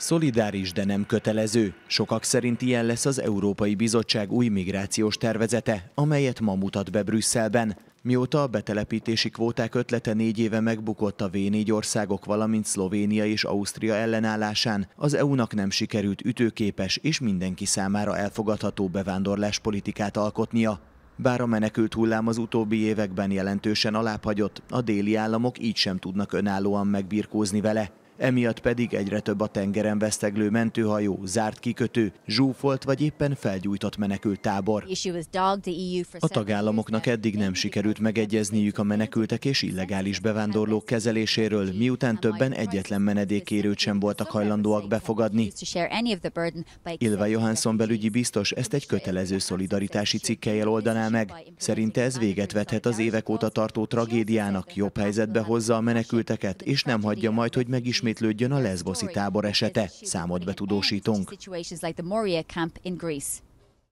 Szolidáris, de nem kötelező. Sokak szerint ilyen lesz az Európai Bizottság új migrációs tervezete, amelyet ma mutat be Brüsszelben. Mióta a betelepítési kvóták ötlete négy éve megbukott a V4 országok, valamint Szlovénia és Ausztria ellenállásán, az EU-nak nem sikerült ütőképes és mindenki számára elfogadható bevándorláspolitikát alkotnia. Bár a menekült hullám az utóbbi években jelentősen alábbhagyott, a déli államok így sem tudnak önállóan megbirkózni vele emiatt pedig egyre több a tengeren veszteglő mentőhajó, zárt kikötő, zsúfolt vagy éppen felgyújtott menekült tábor. E a tagállamoknak eddig nem sikerült megegyezniük a menekültek és illegális bevándorlók kezeléséről, miután többen egyetlen menedékérőt sem voltak hajlandóak befogadni. Ilva Johansson belügyi biztos ezt egy kötelező szolidaritási cikkelyel oldaná meg. Szerinte ez véget vethet az évek óta tartó tragédiának, jobb helyzetbe hozza a menekülteket, és nem hagyja majd, hogy megismerjük megismétlődjön a leszboszi tábor esete, számot betudósítunk.